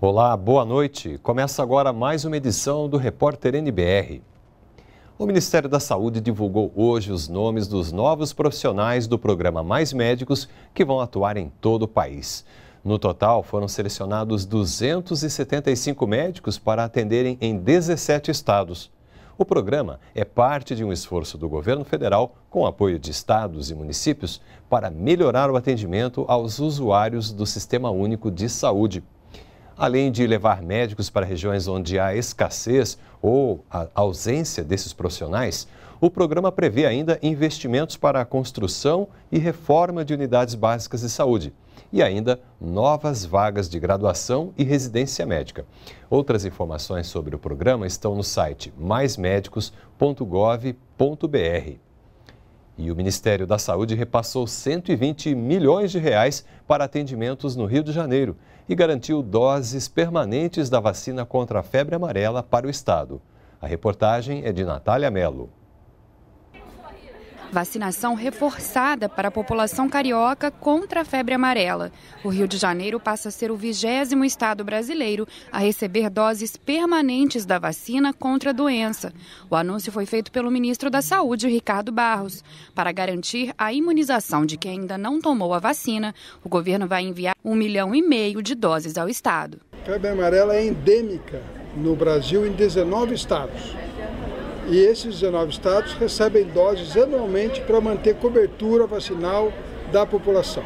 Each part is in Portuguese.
Olá, boa noite. Começa agora mais uma edição do Repórter NBR. O Ministério da Saúde divulgou hoje os nomes dos novos profissionais do programa Mais Médicos que vão atuar em todo o país. No total, foram selecionados 275 médicos para atenderem em 17 estados. O programa é parte de um esforço do governo federal, com apoio de estados e municípios, para melhorar o atendimento aos usuários do Sistema Único de Saúde. Além de levar médicos para regiões onde há escassez ou ausência desses profissionais, o programa prevê ainda investimentos para a construção e reforma de unidades básicas de saúde e ainda novas vagas de graduação e residência médica. Outras informações sobre o programa estão no site maismédicos.gov.br. E o Ministério da Saúde repassou 120 milhões de reais para atendimentos no Rio de Janeiro e garantiu doses permanentes da vacina contra a febre amarela para o estado. A reportagem é de Natália Mello. Vacinação reforçada para a população carioca contra a febre amarela. O Rio de Janeiro passa a ser o vigésimo estado brasileiro a receber doses permanentes da vacina contra a doença. O anúncio foi feito pelo ministro da Saúde, Ricardo Barros. Para garantir a imunização de quem ainda não tomou a vacina, o governo vai enviar um milhão e meio de doses ao estado. A febre amarela é endêmica no Brasil em 19 estados e esses 19 estados recebem doses anualmente para manter cobertura vacinal da população.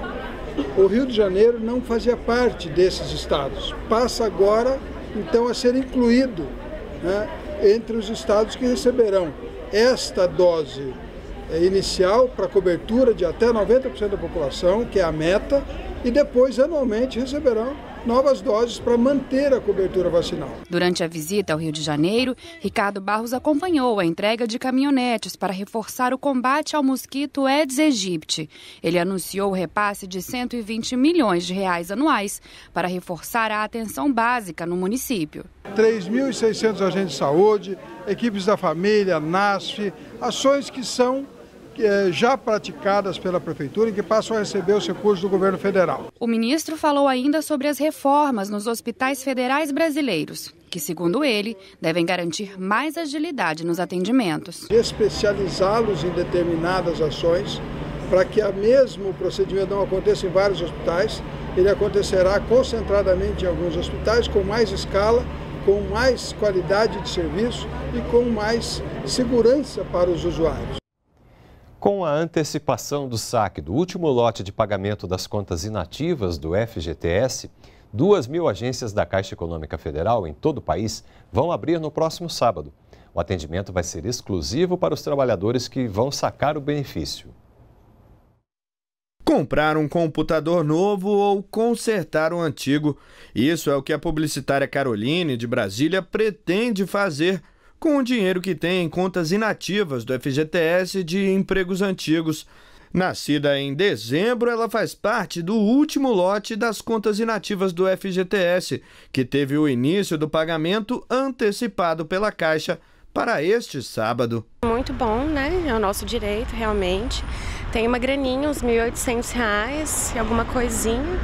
O Rio de Janeiro não fazia parte desses estados, passa agora então a ser incluído né, entre os estados que receberão esta dose eh, inicial para cobertura de até 90% da população, que é a meta, e depois anualmente receberão novas doses para manter a cobertura vacinal. Durante a visita ao Rio de Janeiro, Ricardo Barros acompanhou a entrega de caminhonetes para reforçar o combate ao mosquito Aedes aegypti. Ele anunciou o repasse de 120 milhões de reais anuais para reforçar a atenção básica no município. 3.600 agentes de saúde, equipes da família, NASF, ações que são é já praticadas pela Prefeitura e que passam a receber os recursos do governo federal. O ministro falou ainda sobre as reformas nos hospitais federais brasileiros, que, segundo ele, devem garantir mais agilidade nos atendimentos. Especializá-los em determinadas ações para que o mesmo procedimento não aconteça em vários hospitais, ele acontecerá concentradamente em alguns hospitais, com mais escala, com mais qualidade de serviço e com mais segurança para os usuários. Com a antecipação do saque do último lote de pagamento das contas inativas do FGTS, duas mil agências da Caixa Econômica Federal em todo o país vão abrir no próximo sábado. O atendimento vai ser exclusivo para os trabalhadores que vão sacar o benefício. Comprar um computador novo ou consertar o um antigo. Isso é o que a publicitária Caroline, de Brasília, pretende fazer com o dinheiro que tem em contas inativas do FGTS de empregos antigos. Nascida em dezembro, ela faz parte do último lote das contas inativas do FGTS, que teve o início do pagamento antecipado pela Caixa para este sábado. Muito bom, né? É o nosso direito, realmente. Tem uma graninha, uns R$ 1.800 e alguma coisinha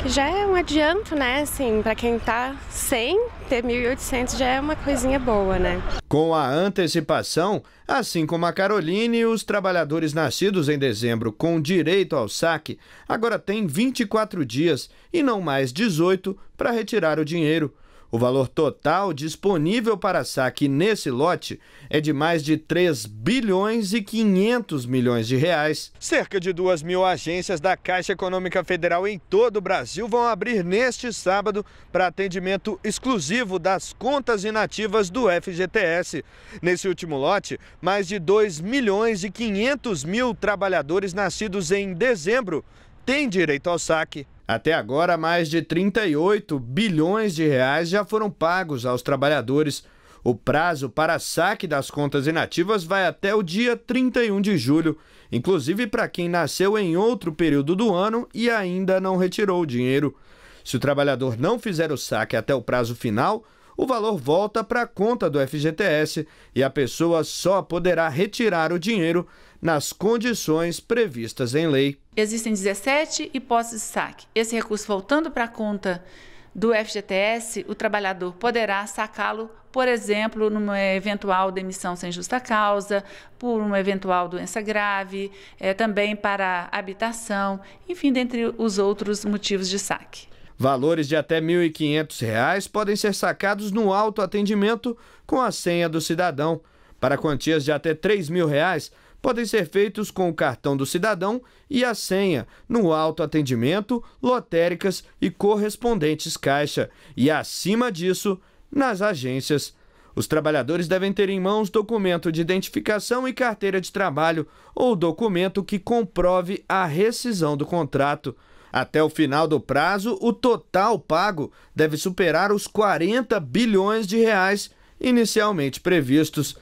que já é um adianto, né? Assim, para quem tá sem ter 1.800 já é uma coisinha boa, né? Com a antecipação, assim como a Caroline, os trabalhadores nascidos em dezembro com direito ao saque agora têm 24 dias e não mais 18 para retirar o dinheiro. O valor total disponível para saque nesse lote é de mais de 3 bilhões e 500 milhões de reais. Cerca de 2 mil agências da Caixa Econômica Federal em todo o Brasil vão abrir neste sábado para atendimento exclusivo das contas inativas do FGTS. Nesse último lote, mais de 2 milhões e 500 mil trabalhadores nascidos em dezembro tem direito ao saque. Até agora, mais de 38 bilhões de reais já foram pagos aos trabalhadores. O prazo para saque das contas inativas vai até o dia 31 de julho, inclusive para quem nasceu em outro período do ano e ainda não retirou o dinheiro. Se o trabalhador não fizer o saque até o prazo final, o valor volta para a conta do FGTS e a pessoa só poderá retirar o dinheiro nas condições previstas em lei. Existem 17 hipóteses de saque. Esse recurso voltando para a conta do FGTS, o trabalhador poderá sacá-lo, por exemplo, numa eventual demissão sem justa causa, por uma eventual doença grave, é, também para habitação, enfim, dentre os outros motivos de saque. Valores de até R$ 1.500 podem ser sacados no autoatendimento com a senha do cidadão. Para quantias de até R$ 3.000, podem ser feitos com o cartão do cidadão e a senha no autoatendimento, lotéricas e correspondentes caixa, e acima disso, nas agências. Os trabalhadores devem ter em mãos documento de identificação e carteira de trabalho ou documento que comprove a rescisão do contrato. Até o final do prazo, o total pago deve superar os 40 bilhões de reais inicialmente previstos.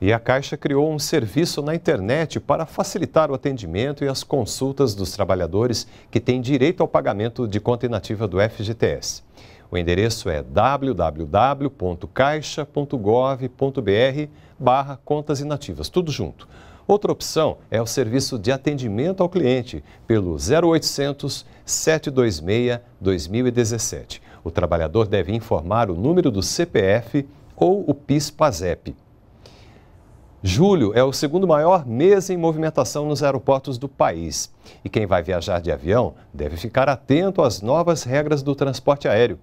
E a Caixa criou um serviço na internet para facilitar o atendimento e as consultas dos trabalhadores que têm direito ao pagamento de conta inativa do FGTS. O endereço é www.caixa.gov.br barra contas inativas, tudo junto. Outra opção é o serviço de atendimento ao cliente pelo 0800 726 2017. O trabalhador deve informar o número do CPF ou o PIS/PASEP. Julho é o segundo maior mês em movimentação nos aeroportos do país. E quem vai viajar de avião deve ficar atento às novas regras do transporte aéreo.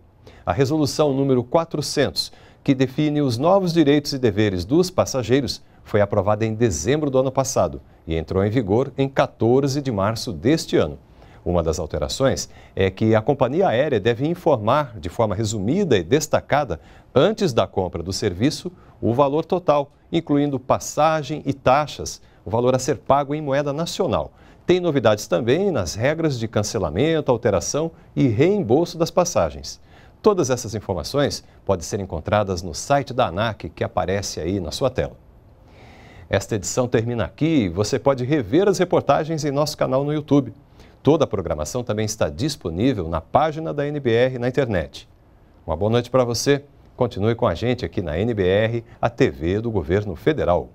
A resolução número 400, que define os novos direitos e deveres dos passageiros, foi aprovada em dezembro do ano passado e entrou em vigor em 14 de março deste ano. Uma das alterações é que a companhia aérea deve informar, de forma resumida e destacada, antes da compra do serviço, o valor total, incluindo passagem e taxas, o valor a ser pago em moeda nacional. Tem novidades também nas regras de cancelamento, alteração e reembolso das passagens. Todas essas informações podem ser encontradas no site da ANAC que aparece aí na sua tela. Esta edição termina aqui. Você pode rever as reportagens em nosso canal no YouTube. Toda a programação também está disponível na página da NBR na internet. Uma boa noite para você. Continue com a gente aqui na NBR, a TV do Governo Federal.